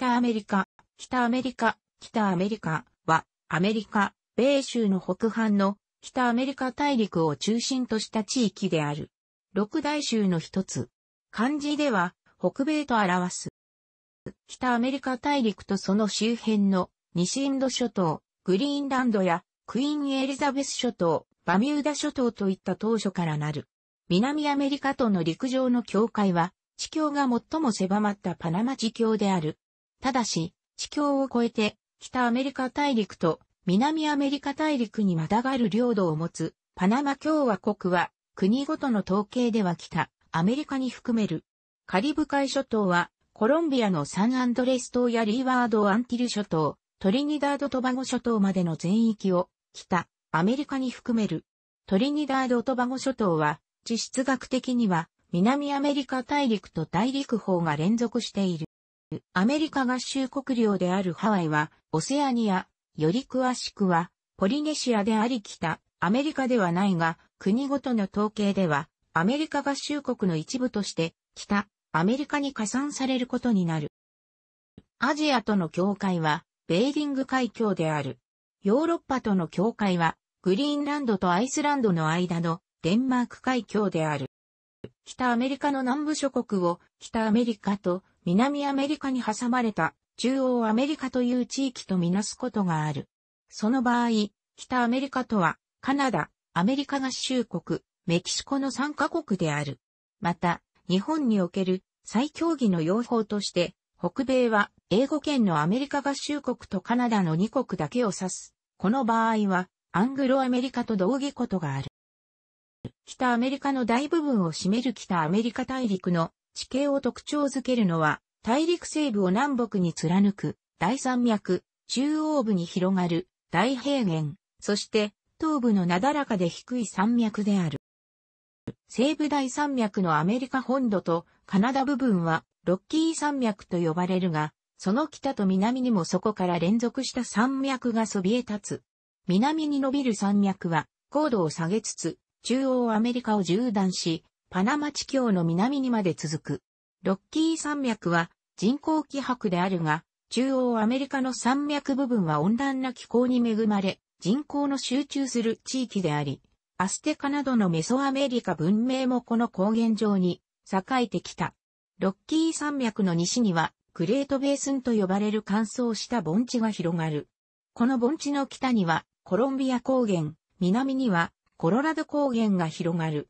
北アメリカ、北アメリカ、北アメリカは、アメリカ、米州の北半の北アメリカ大陸を中心とした地域である。六大州の一つ。漢字では、北米と表す。北アメリカ大陸とその周辺の西インド諸島、グリーンランドやクイーンエリザベス諸島、バミューダ諸島といった当初からなる。南アメリカとの陸上の境界は、地境が最も狭まったパナマ地境である。ただし、地境を越えて、北アメリカ大陸と南アメリカ大陸にまたがる領土を持つパナマ共和国は国ごとの統計では北アメリカに含める。カリブ海諸島はコロンビアのサンアンドレス島やリーワード・アンティル諸島、トリニダード・トバゴ諸島までの全域を北アメリカに含める。トリニダード・トバゴ諸島は地質学的には南アメリカ大陸と大陸方が連続している。アメリカ合衆国領であるハワイは、オセアニア、より詳しくは、ポリネシアであり北、アメリカではないが、国ごとの統計では、アメリカ合衆国の一部として、北、アメリカに加算されることになる。アジアとの境界は、ベーリング海峡である。ヨーロッパとの境界は、グリーンランドとアイスランドの間のデンマーク海峡である。北アメリカの南部諸国を北アメリカと南アメリカに挟まれた中央アメリカという地域とみなすことがある。その場合、北アメリカとは、カナダ、アメリカ合衆国、メキシコの3カ国である。また、日本における最協議の用法として、北米は英語圏のアメリカ合衆国とカナダの2国だけを指す。この場合は、アングロアメリカと同義ことがある。北アメリカの大部分を占める北アメリカ大陸の地形を特徴づけるのは、大陸西部を南北に貫く大山脈、中央部に広がる大平原、そして東部のなだらかで低い山脈である。西部大山脈のアメリカ本土とカナダ部分はロッキー山脈と呼ばれるが、その北と南にもそこから連続した山脈がそびえ立つ。南に伸びる山脈は高度を下げつつ、中央アメリカを縦断し、パナマ地境の南にまで続く。ロッキー山脈は人工気迫であるが、中央アメリカの山脈部分は温暖な気候に恵まれ、人口の集中する地域であり、アステカなどのメソアメリカ文明もこの高原上に栄えてきた。ロッキー山脈の西には、グレートベースンと呼ばれる乾燥した盆地が広がる。この盆地の北には、コロンビア高原、南には、コロラド高原が広がる。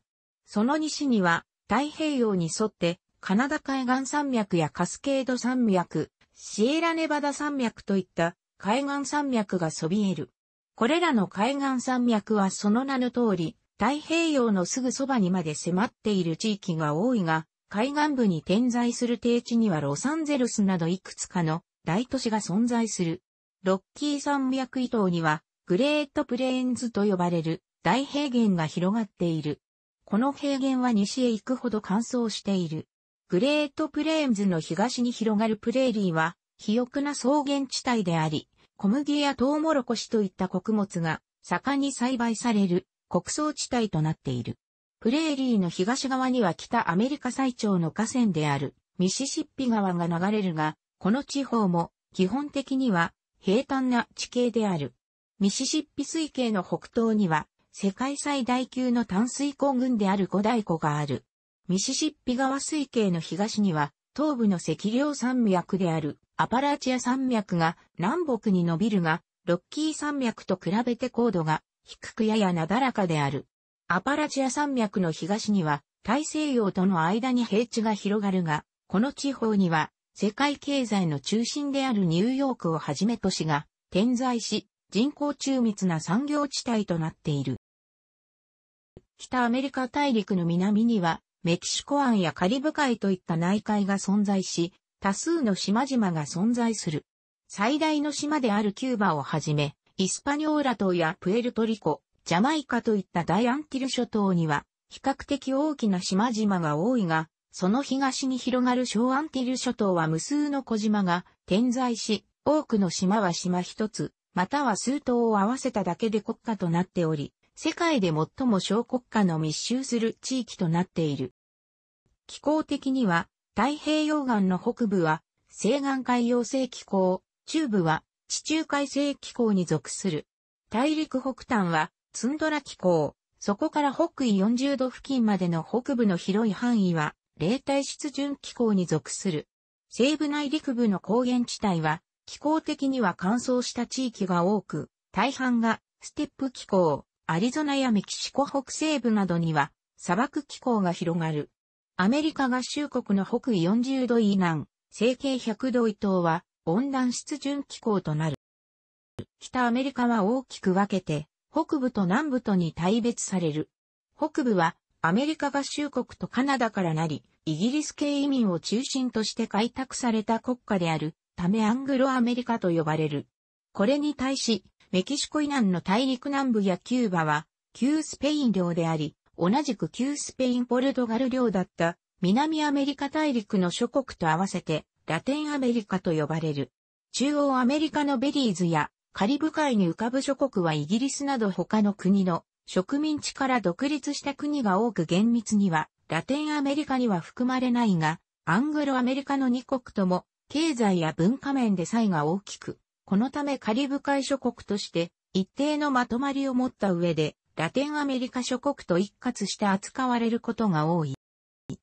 その西には、太平洋に沿って、カナダ海岸山脈やカスケード山脈、シエラネバダ山脈といった海岸山脈がそびえる。これらの海岸山脈はその名の通り、太平洋のすぐそばにまで迫っている地域が多いが、海岸部に点在する低地にはロサンゼルスなどいくつかの大都市が存在する。ロッキー山脈以東にはグレートプレーンズと呼ばれる大平原が広がっている。この平原は西へ行くほど乾燥している。グレートプレーンズの東に広がるプレーリーは、肥沃な草原地帯であり、小麦やトウモロコシといった穀物が盛んに栽培される穀倉地帯となっている。プレーリーの東側には北アメリカ最長の河川であるミシシッピ川が流れるが、この地方も基本的には平坦な地形である。ミシシッピ水系の北東には世界最大級の淡水湖群である古代湖がある。ミシシッピ川水系の東には、東部の赤稜山脈であるアパラチア山脈が南北に伸びるが、ロッキー山脈と比べて高度が低くややなだらかである。アパラチア山脈の東には大西洋との間に平地が広がるが、この地方には世界経済の中心であるニューヨークをはじめ都市が点在し、人口中密な産業地帯となっている。北アメリカ大陸の南には、メキシコ湾やカリブ海といった内海が存在し、多数の島々が存在する。最大の島であるキューバをはじめ、イスパニョーラ島やプエルトリコ、ジャマイカといった大アンティル諸島には、比較的大きな島々が多いが、その東に広がる小アンティル諸島は無数の小島が点在し、多くの島は島一つ、または数島を合わせただけで国家となっており、世界で最も小国家の密集する地域となっている。気候的には、太平洋岸の北部は、西岸海洋性気候、中部は、地中海性気候に属する。大陸北端は、ツンドラ気候、そこから北緯40度付近までの北部の広い範囲は、冷帯湿潤気候に属する。西部内陸部の高原地帯は、気候的には乾燥した地域が多く、大半がステップ気候、アリゾナやメキシコ北西部などには砂漠気候が広がる。アメリカ合衆国の北緯40度以南、西経100度以東は温暖湿潤気候となる。北アメリカは大きく分けて、北部と南部とに大別される。北部はアメリカ合衆国とカナダからなり、イギリス系移民を中心として開拓された国家であるためアングロアメリカと呼ばれる。これに対し、メキシコ以南の大陸南部やキューバは、旧スペイン領であり、同じく旧スペインポルトガル領だった南アメリカ大陸の諸国と合わせてラテンアメリカと呼ばれる。中央アメリカのベリーズやカリブ海に浮かぶ諸国はイギリスなど他の国の植民地から独立した国が多く厳密にはラテンアメリカには含まれないが、アングロアメリカの2国とも経済や文化面で差異が大きく、このためカリブ海諸国として一定のまとまりを持った上で、ラテンアメリカ諸国と一括して扱われることが多い。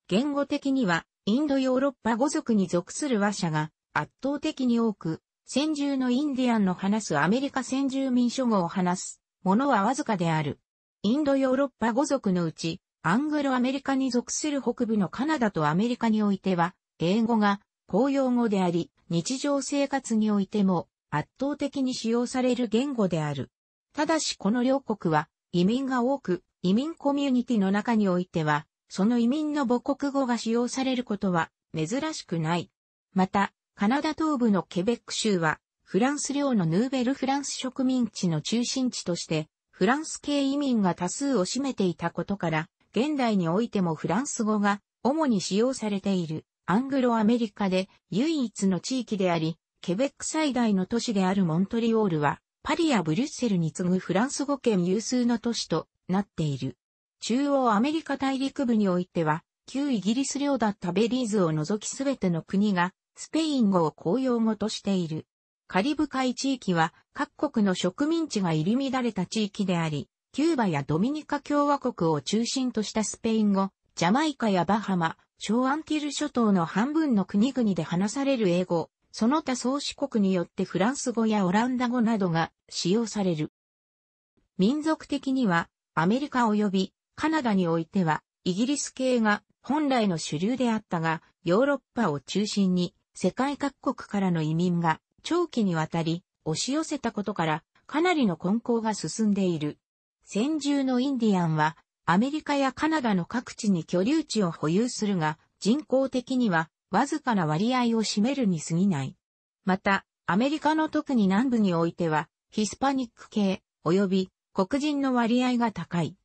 言語的には、インドヨーロッパ語族に属する話者が圧倒的に多く、先住のインディアンの話すアメリカ先住民諸語を話すものはわずかである。インドヨーロッパ語族のうち、アングロアメリカに属する北部のカナダとアメリカにおいては、英語が公用語であり、日常生活においても圧倒的に使用される言語である。ただしこの両国は移民が多く、移民コミュニティの中においては、その移民の母国語が使用されることは珍しくない。また、カナダ東部のケベック州は、フランス領のヌーベルフランス植民地の中心地として、フランス系移民が多数を占めていたことから、現代においてもフランス語が主に使用されているアングロアメリカで唯一の地域であり、ケベック最大の都市であるモントリオールは、パリやブリュッセルに次ぐフランス語圏有数の都市となっている。中央アメリカ大陸部においては、旧イギリス領だったベリーズを除きすべての国が、スペイン語を公用語としている。カリブ海地域は各国の植民地が入り乱れた地域であり、キューバやドミニカ共和国を中心としたスペイン語、ジャマイカやバハマ、小アンティル諸島の半分の国々で話される英語、その他創始国によってフランス語やオランダ語などが使用される。民族的には、アメリカ及びカナダにおいては、イギリス系が本来の主流であったが、ヨーロッパを中心に世界各国からの移民が長期にわたり押し寄せたことから、かなりの混交が進んでいる。先住のインディアンは、アメリカやカナダの各地に居留地を保有するが、人口的にはわずかな割合を占めるに過ぎない。また、アメリカの特に南部においては、ヒスパニック系、及び黒人の割合が高い。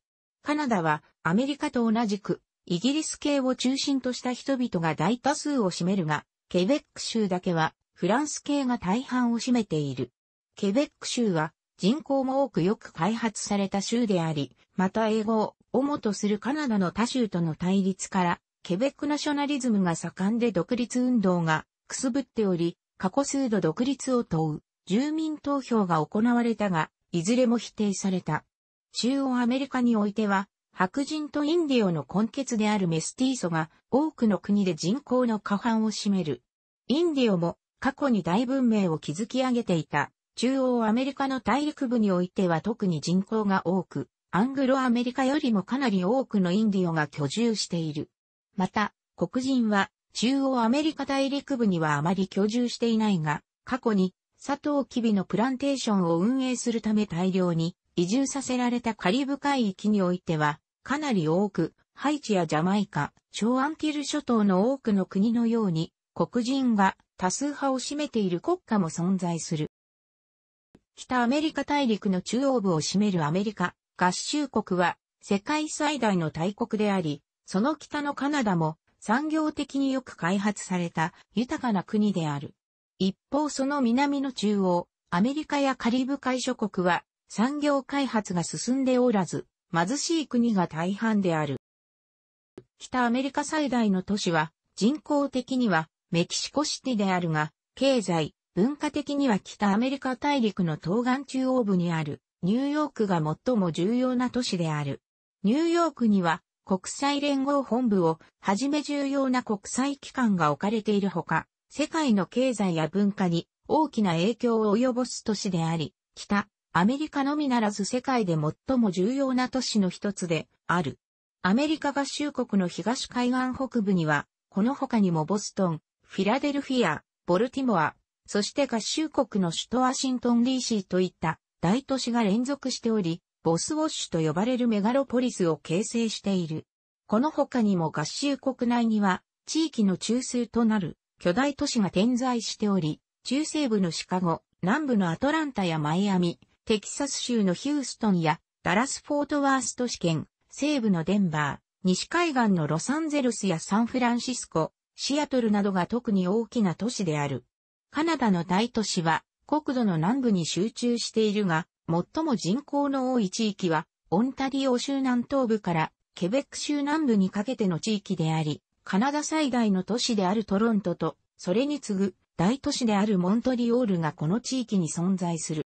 カナダはアメリカと同じく、イギリス系を中心とした人々が大多数を占めるが、ケベック州だけはフランス系が大半を占めている。ケベック州は人口も多くよく開発された州であり、また英語を主とするカナダの他州との対立からケベックナショナリズムが盛んで独立運動がくすぶっており、過去数度独立を問う住民投票が行われたが、いずれも否定された。中央アメリカにおいては、白人とインディオの根血であるメスティーソが多くの国で人口の過半を占める。インディオも過去に大文明を築き上げていた中央アメリカの大陸部においては特に人口が多く、アングロアメリカよりもかなり多くのインディオが居住している。また、黒人は中央アメリカ大陸部にはあまり居住していないが、過去に佐藤キビのプランテーションを運営するため大量に移住させられたカリブ海域においては、かなり多く、ハイチやジャマイカ、小アンティル諸島の多くの国のように、黒人が多数派を占めている国家も存在する。北アメリカ大陸の中央部を占めるアメリカ合衆国は世界最大の大国であり、その北のカナダも産業的によく開発された豊かな国である。一方その南の中央、アメリカやカリブ海諸国は産業開発が進んでおらず、貧しい国が大半である。北アメリカ最大の都市は人口的にはメキシコシティであるが、経済、文化的には北アメリカ大陸の東岸中央部にあるニューヨークが最も重要な都市である。ニューヨークには国際連合本部をはじめ重要な国際機関が置かれているほか、世界の経済や文化に大きな影響を及ぼす都市であり、北、アメリカのみならず世界で最も重要な都市の一つである。アメリカ合衆国の東海岸北部には、この他にもボストン、フィラデルフィア、ボルティモア、そして合衆国の首都ワシントン DC といった大都市が連続しており、ボスウォッシュと呼ばれるメガロポリスを形成している。この他にも合衆国内には、地域の中枢となる巨大都市が点在しており、中西部のシカゴ、南部のアトランタやマイアミ、テキサス州のヒューストンやダラス・フォートワース都市圏、西部のデンバー、西海岸のロサンゼルスやサンフランシスコ、シアトルなどが特に大きな都市である。カナダの大都市は国土の南部に集中しているが、最も人口の多い地域は、オンタリオ州南東部からケベック州南部にかけての地域であり、カナダ最大の都市であるトロントと、それに次ぐ大都市であるモントリオールがこの地域に存在する。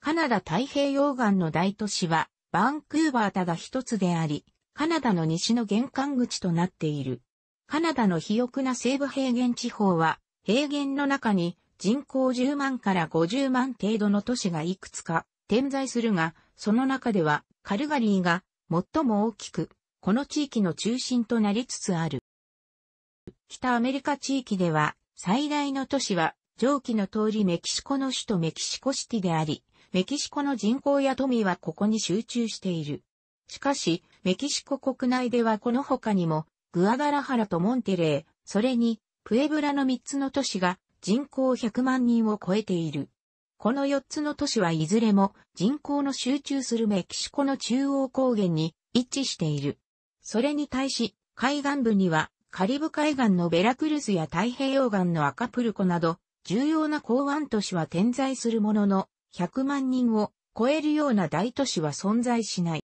カナダ太平洋岸の大都市は、バンクーバーただ一つであり、カナダの西の玄関口となっている。カナダの肥沃な西部平原地方は、平原の中に人口10万から50万程度の都市がいくつか点在するが、その中ではカルガリーが最も大きく、この地域の中心となりつつある。北アメリカ地域では最大の都市は上記の通りメキシコの首都メキシコシティであり、メキシコの人口や富はここに集中している。しかし、メキシコ国内ではこの他にも、グアダラハラとモンテレー、それに、プエブラの3つの都市が人口100万人を超えている。この4つの都市はいずれも人口の集中するメキシコの中央高原に位置している。それに対し、海岸部にはカリブ海岸のベラクルスや太平洋岸のアカプルコなど重要な港湾都市は点在するものの100万人を超えるような大都市は存在しない。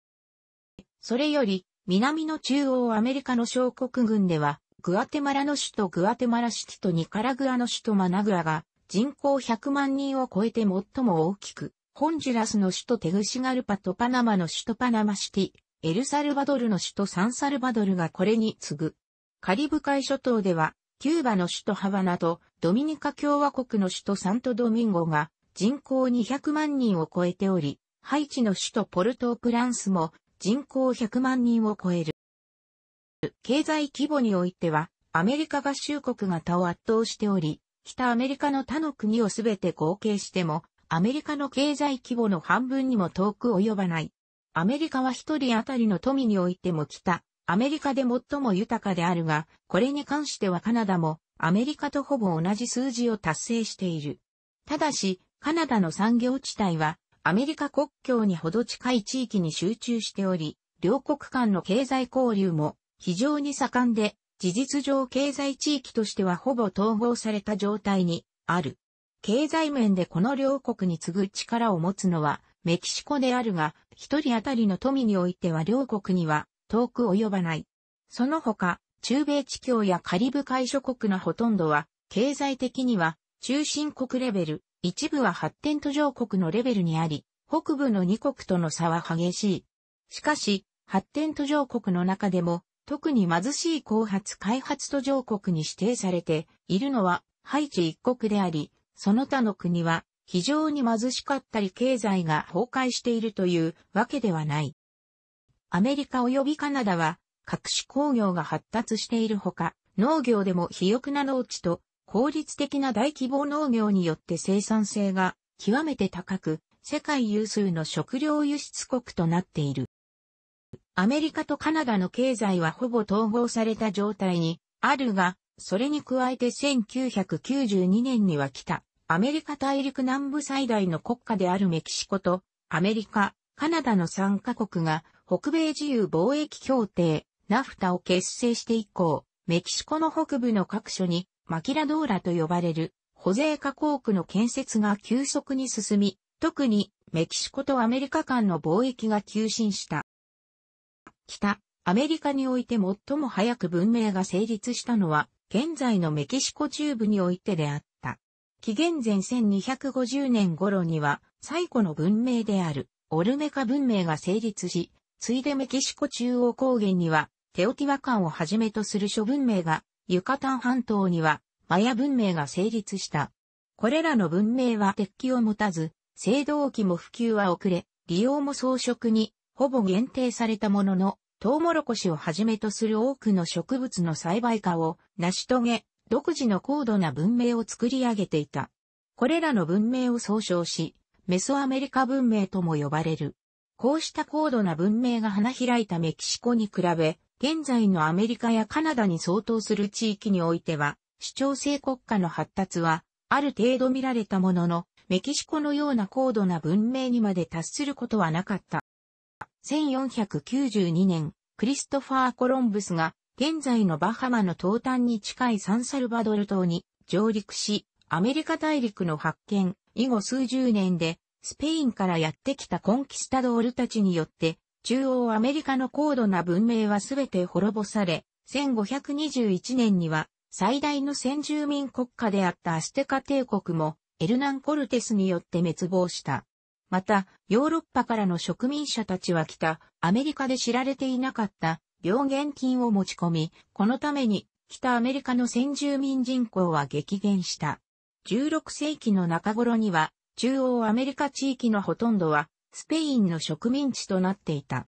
それより南の中央アメリカの小国群ではグアテマラの首都グアテマラシティとニカラグアの首都マナグアが人口100万人を超えて最も大きく、ホンジュラスの首都テグシガルパとパナマの首都パナマシティ、エルサルバドルの首都サンサルバドルがこれに次ぐ。カリブ海諸島では、キューバの首都ハバナとドミニカ共和国の首都サントドミンゴが人口200万人を超えており、ハイチの首都ポルトープランスも人口100万人を超える。経済規模においては、アメリカ合衆国が他を圧倒しており、北アメリカの他の国をすべて合計しても、アメリカの経済規模の半分にも遠く及ばない。アメリカは一人当たりの富においても北、アメリカで最も豊かであるが、これに関してはカナダもアメリカとほぼ同じ数字を達成している。ただし、カナダの産業地帯はアメリカ国境にほど近い地域に集中しており、両国間の経済交流も非常に盛んで、事実上経済地域としてはほぼ統合された状態にある。経済面でこの両国に次ぐ力を持つのはメキシコであるが、一人当たりの富においては両国には遠く及ばない。その他、中米地境やカリブ海諸国のほとんどは、経済的には中心国レベル、一部は発展途上国のレベルにあり、北部の2国との差は激しい。しかし、発展途上国の中でも特に貧しい後発開発途上国に指定されているのはハイチ一国であり、その他の国は非常に貧しかったり経済が崩壊しているというわけではない。アメリカ及びカナダは各種工業が発達しているほか、農業でも肥沃な農地と効率的な大規模農業によって生産性が極めて高く、世界有数の食料輸出国となっている。アメリカとカナダの経済はほぼ統合された状態にあるが、それに加えて1992年には来た、アメリカ大陸南部最大の国家であるメキシコと、アメリカ、カナダの3カ国が、北米自由貿易協定、ナフタを結成して以降、メキシコの北部の各所に、マキラドーラと呼ばれる、保税加工区の建設が急速に進み、特にメキシコとアメリカ間の貿易が急進した。北、アメリカにおいて最も早く文明が成立したのは、現在のメキシコ中部においてであった。紀元前1250年頃には、最古の文明である、オルメカ文明が成立し、ついでメキシコ中央高原には、テオティワカンをはじめとする諸文明が、ユカタン半島には、マヤ文明が成立した。これらの文明は鉄器を持たず、青銅器も普及は遅れ、利用も装飾にほぼ限定されたものの、トウモロコシをはじめとする多くの植物の栽培化を成し遂げ、独自の高度な文明を作り上げていた。これらの文明を総称し、メソアメリカ文明とも呼ばれる。こうした高度な文明が花開いたメキシコに比べ、現在のアメリカやカナダに相当する地域においては、主張性国家の発達は、ある程度見られたものの、メキシコのような高度な文明にまで達することはなかった。1492年、クリストファー・コロンブスが、現在のバハマの東端に近いサンサルバドル島に上陸し、アメリカ大陸の発見、以後数十年で、スペインからやってきたコンキスタドールたちによって、中央アメリカの高度な文明はすべて滅ぼされ、1521年には最大の先住民国家であったアステカ帝国もエルナン・コルテスによって滅亡した。また、ヨーロッパからの植民者たちは北、アメリカで知られていなかった病原菌を持ち込み、このために北アメリカの先住民人口は激減した。16世紀の中頃には、中央アメリカ地域のほとんどは、スペインの植民地となっていた。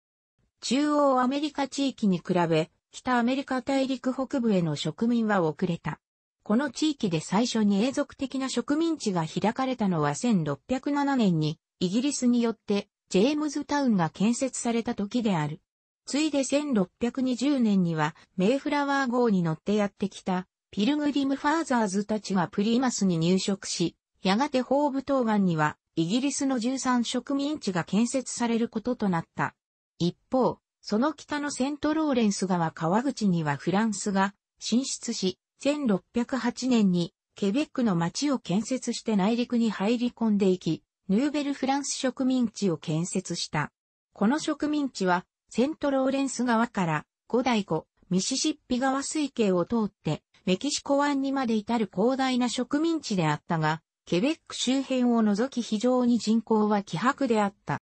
中央アメリカ地域に比べ、北アメリカ大陸北部への植民は遅れた。この地域で最初に永続的な植民地が開かれたのは1607年にイギリスによってジェームズタウンが建設された時である。ついで1620年にはメイフラワー号に乗ってやってきたピルグリムファーザーズたちがプリマスに入植し、やがてホーブ島岸にはイギリスの13植民地が建設されることとなった。一方、その北のセントローレンス川川口にはフランスが進出し、1608年にケベックの町を建設して内陸に入り込んでいき、ヌーベルフランス植民地を建設した。この植民地は、セントローレンス川から五大湖、ミシシッピ川水系を通って、メキシコ湾にまで至る広大な植民地であったが、ケベック周辺を除き非常に人口は希薄であった。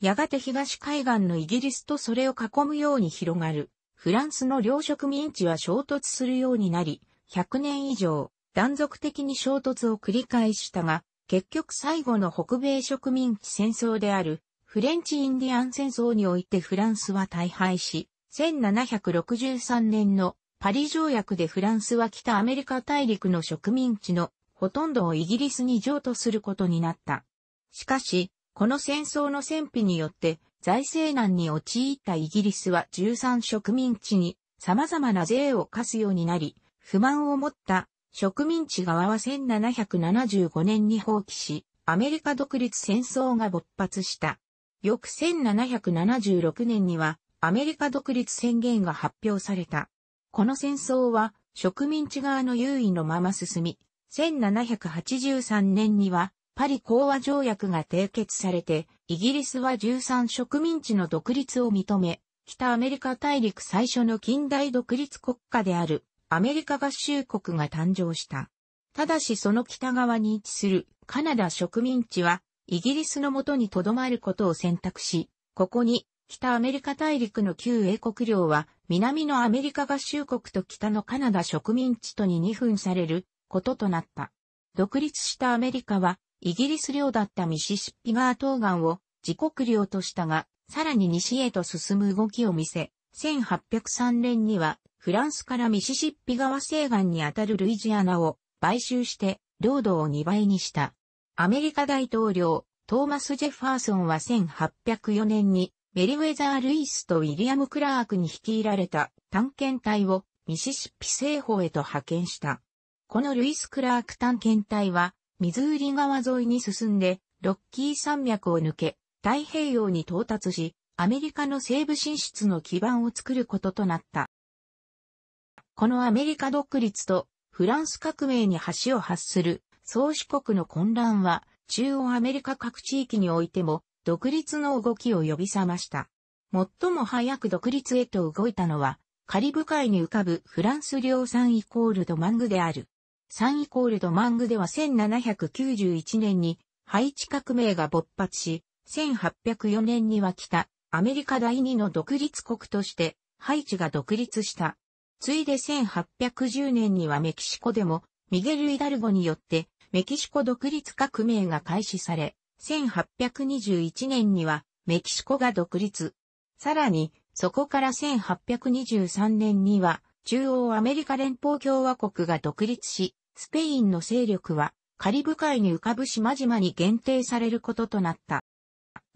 やがて東海岸のイギリスとそれを囲むように広がる、フランスの両植民地は衝突するようになり、100年以上、断続的に衝突を繰り返したが、結局最後の北米植民地戦争であるフレンチ・インディアン戦争においてフランスは大敗し、1763年のパリ条約でフランスは北アメリカ大陸の植民地のほとんどをイギリスに譲渡することになった。しかし、この戦争の戦費によって財政難に陥ったイギリスは13植民地に様々な税を課すようになり、不満を持った植民地側は1775年に放棄し、アメリカ独立戦争が勃発した。翌1776年には、アメリカ独立宣言が発表された。この戦争は、植民地側の優位のまま進み、1783年には、パリ講和条約が締結されて、イギリスは13植民地の独立を認め、北アメリカ大陸最初の近代独立国家であるアメリカ合衆国が誕生した。ただしその北側に位置するカナダ植民地はイギリスのもとに留まることを選択し、ここに北アメリカ大陸の旧英国領は南のアメリカ合衆国と北のカナダ植民地とに二分されることとなった。独立したアメリカはイギリス領だったミシシッピ川東岸を自国領としたが、さらに西へと進む動きを見せ、1803年にはフランスからミシシッピ川西岸にあたるルイジアナを買収して、領土を2倍にした。アメリカ大統領、トーマス・ジェファーソンは1804年に、メリウェザー・ルイスとウィリアム・クラークに率いられた探検隊をミシシッピ西方へと派遣した。このルイス・クラーク探検隊は、ミズーリ川沿いに進んで、ロッキー山脈を抜け、太平洋に到達し、アメリカの西部進出の基盤を作ることとなった。このアメリカ独立とフランス革命に橋を発する宗主国の混乱は中央アメリカ各地域においても独立の動きを呼び覚ました。最も早く独立へと動いたのはカリブ海に浮かぶフランス領産イコールドマングである。サンイコールドマングでは1791年にハイチ革命が勃発し、1804年には北アメリカ第二の独立国としてハイチが独立した。ついで1810年にはメキシコでも、ミゲル・イダルゴによって、メキシコ独立革命が開始され、1821年には、メキシコが独立。さらに、そこから1823年には、中央アメリカ連邦共和国が独立し、スペインの勢力は、カリブ海に浮かぶ島々に限定されることとなった。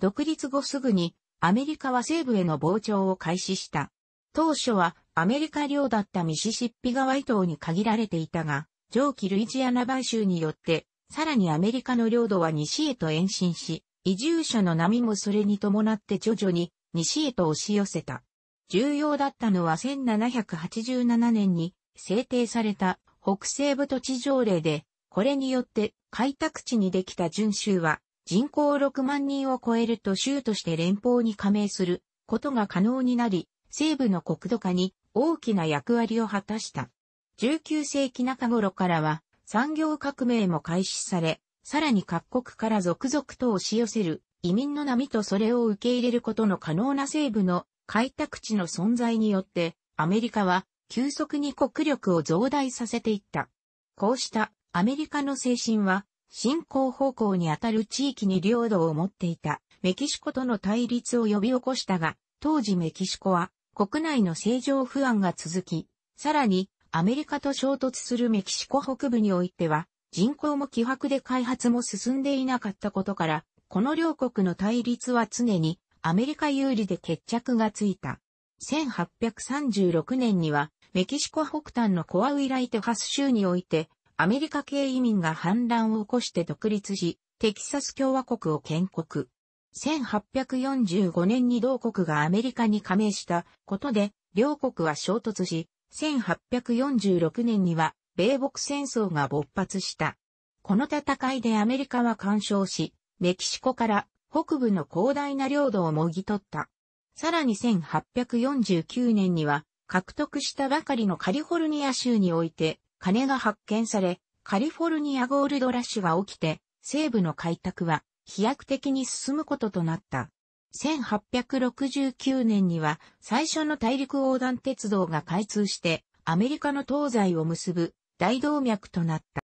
独立後すぐに、アメリカは西部への膨張を開始した。当初は、アメリカ領だったミシシッピ川伊東に限られていたが、上記ルイジアナ買収によって、さらにアメリカの領土は西へと延伸し、移住者の波もそれに伴って徐々に西へと押し寄せた。重要だったのは1787年に制定された北西部土地条例で、これによって開拓地にできた準州は人口6万人を超えると州として連邦に加盟することが可能になり、西部の国土化に大きな役割を果たした。19世紀中頃からは産業革命も開始され、さらに各国から続々と押し寄せる移民の波とそれを受け入れることの可能な西部の開拓地の存在によって、アメリカは急速に国力を増大させていった。こうしたアメリカの精神は、進行方向にあたる地域に領土を持っていたメキシコとの対立を呼び起こしたが、当時メキシコは国内の政情不安が続き、さらにアメリカと衝突するメキシコ北部においては、人口も希薄で開発も進んでいなかったことから、この両国の対立は常にアメリカ有利で決着がついた。1836年には、メキシコ北端のコアウイライテハス州において、アメリカ系移民が反乱を起こして独立し、テキサス共和国を建国。1845年に同国がアメリカに加盟したことで、両国は衝突し、1846年には米北戦争が勃発した。この戦いでアメリカは干渉し、メキシコから北部の広大な領土をもぎ取った。さらに1849年には獲得したばかりのカリフォルニア州において金が発見され、カリフォルニアゴールドラッシュが起きて、西部の開拓は飛躍的に進むこととなった。1869年には最初の大陸横断鉄道が開通してアメリカの東西を結ぶ大動脈となった。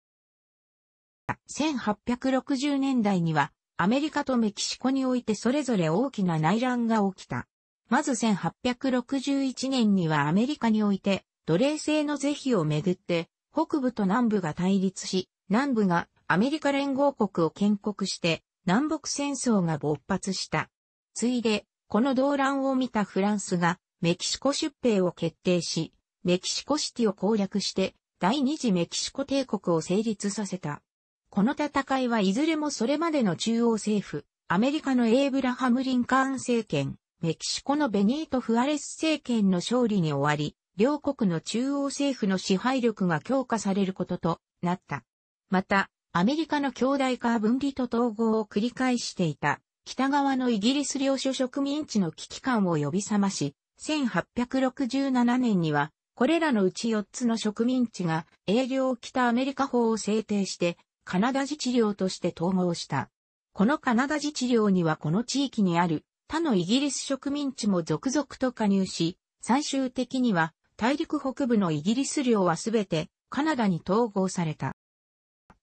1860年代にはアメリカとメキシコにおいてそれぞれ大きな内乱が起きた。まず1861年にはアメリカにおいて奴隷制の是非をめぐって北部と南部が対立し、南部がアメリカ連合国を建国して南北戦争が勃発した。ついで、この動乱を見たフランスがメキシコ出兵を決定し、メキシコシティを攻略して第二次メキシコ帝国を成立させた。この戦いはいずれもそれまでの中央政府、アメリカのエイブラハム・リンカーン政権、メキシコのベニート・フアレス政権の勝利に終わり、両国の中央政府の支配力が強化されることとなった。また、アメリカの兄弟化分離と統合を繰り返していた、北側のイギリス領主植民地の危機感を呼び覚まし、1867年には、これらのうち4つの植民地が営業北アメリカ法を制定して、カナダ自治領として統合した。このカナダ自治領にはこの地域にある他のイギリス植民地も続々と加入し、最終的には大陸北部のイギリス領はすべてカナダに統合された。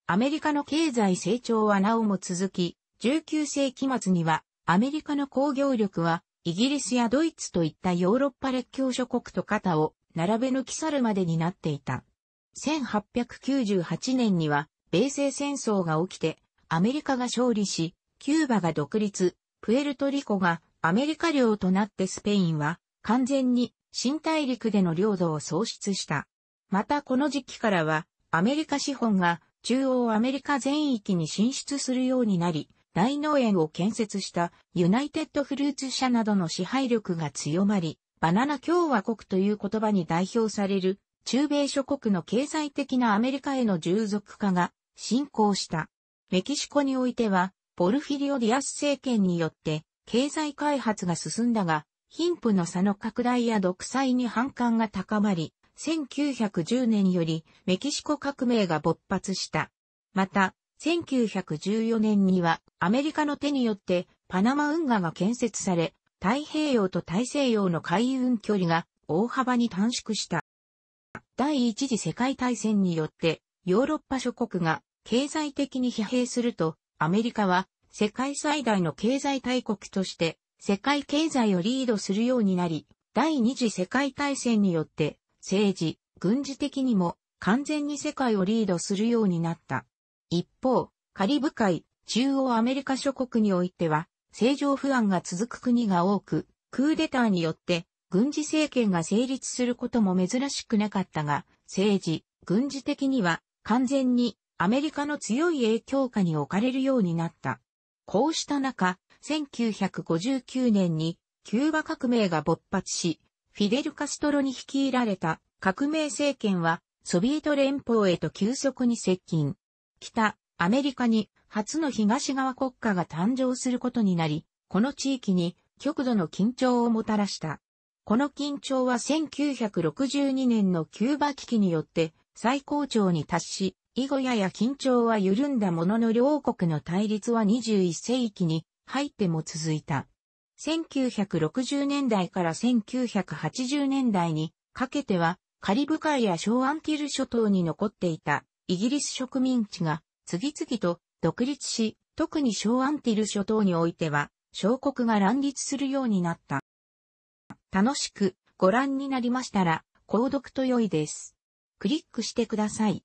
アメリカの経済成長はなおも続き、19世紀末にはアメリカの工業力はイギリスやドイツといったヨーロッパ列強諸国と肩を並べ抜き去るまでになっていた。1898年には米西戦争が起きてアメリカが勝利し、キューバが独立、プエルトリコがアメリカ領となってスペインは完全に新大陸での領土を喪失した。またこの時期からはアメリカ資本が中央アメリカ全域に進出するようになり、大農園を建設したユナイテッドフルーツ社などの支配力が強まり、バナナ共和国という言葉に代表される中米諸国の経済的なアメリカへの従属化が進行した。メキシコにおいては、ポルフィリオ・ディアス政権によって経済開発が進んだが、貧富の差の拡大や独裁に反感が高まり、1910年よりメキシコ革命が勃発した。また、1914年にはアメリカの手によってパナマ運河が建設され、太平洋と大西洋の海運距離が大幅に短縮した。第一次世界大戦によってヨーロッパ諸国が経済的に疲弊すると、アメリカは世界最大の経済大国として世界経済をリードするようになり、第二次世界大戦によって政治、軍事的にも完全に世界をリードするようになった。一方、カリブ海、中央アメリカ諸国においては、政情不安が続く国が多く、クーデターによって軍事政権が成立することも珍しくなかったが、政治、軍事的には完全にアメリカの強い影響下に置かれるようになった。こうした中、1959年にキューバ革命が勃発し、フィデル・カストロに率いられた革命政権はソビエト連邦へと急速に接近。北、アメリカに初の東側国家が誕生することになり、この地域に極度の緊張をもたらした。この緊張は1962年のキューバ危機によって最高潮に達し、以後やや緊張は緩んだものの両国の対立は21世紀に入っても続いた。1960年代から1980年代にかけてはカリブ海やシーアンティル諸島に残っていたイギリス植民地が次々と独立し、特にシーアンティル諸島においては小国が乱立するようになった。楽しくご覧になりましたら、購読と良いです。クリックしてください。